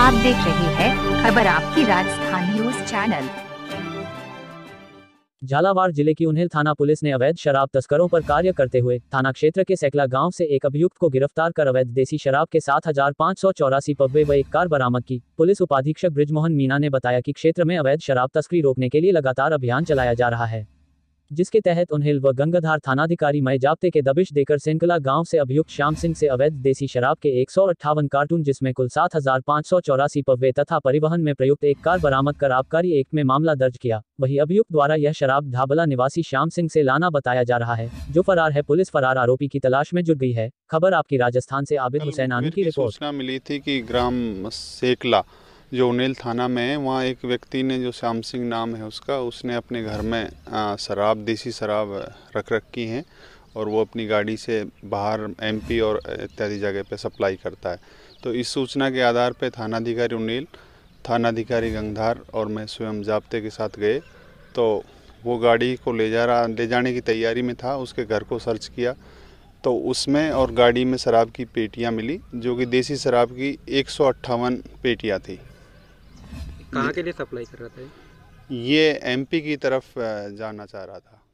आप देख रहे हैं खबर आपकी राजस्थान न्यूज चैनल झालावाड़ जिले की उन्हेल थाना पुलिस ने अवैध शराब तस्करों पर कार्य करते हुए थाना क्षेत्र के सैकला गांव से एक अभियुक्त को गिरफ्तार कर अवैध देसी शराब के सात हजार पाँच सौ चौरासी पब्बे व एक कार बरामद की पुलिस उपाधीक्षक ब्रिजमोहन मीना ने बताया कि क्षेत्र में अवैध शराब तस्करी रोकने के लिए लगातार अभियान चलाया जा रहा है जिसके तहत उन्हें व गंगाधार थानाधिकारी मय जाब्ते के दबिश देकर सेंकला गांव से अभियुक्त श्याम सिंह से अवैध देसी शराब के एक कार्टून जिसमें कुल सात हजार पाँच सौ चौरासी पव्वे तथा परिवहन में प्रयुक्त एक कार बरामद कर आबकारी एक में मामला दर्ज किया वही अभियुक्त द्वारा यह शराब ढाबला निवासी श्याम सिंह से लाना बताया जा रहा है जो फरार है पुलिस फरार आरोपी की तलाश में जुट गई है खबर आपकी राजस्थान ऐसी आबिद हुसैन आने की रिपोर्ट सूचना मिली थी की ग्राम सेकला जो उनेल थाना में है वहाँ एक व्यक्ति ने जो श्याम सिंह नाम है उसका उसने अपने घर में शराब देसी शराब रख रखी है और वो अपनी गाड़ी से बाहर एमपी और इत्यादि जगह पे सप्लाई करता है तो इस सूचना के आधार पे थानाधिकारी उनील थानाधिकारी गंगधार और मैं स्वयं जाब्ते के साथ गए तो वो गाड़ी को ले जा रहा ले जाने की तैयारी में था उसके घर को सर्च किया तो उसमें और गाड़ी में शराब की पेटियां मिली जो कि देसी शराब की एक पेटियां थी कहाँ के लिए सप्लाई कर रहा था ये एमपी की तरफ जाना चाह रहा था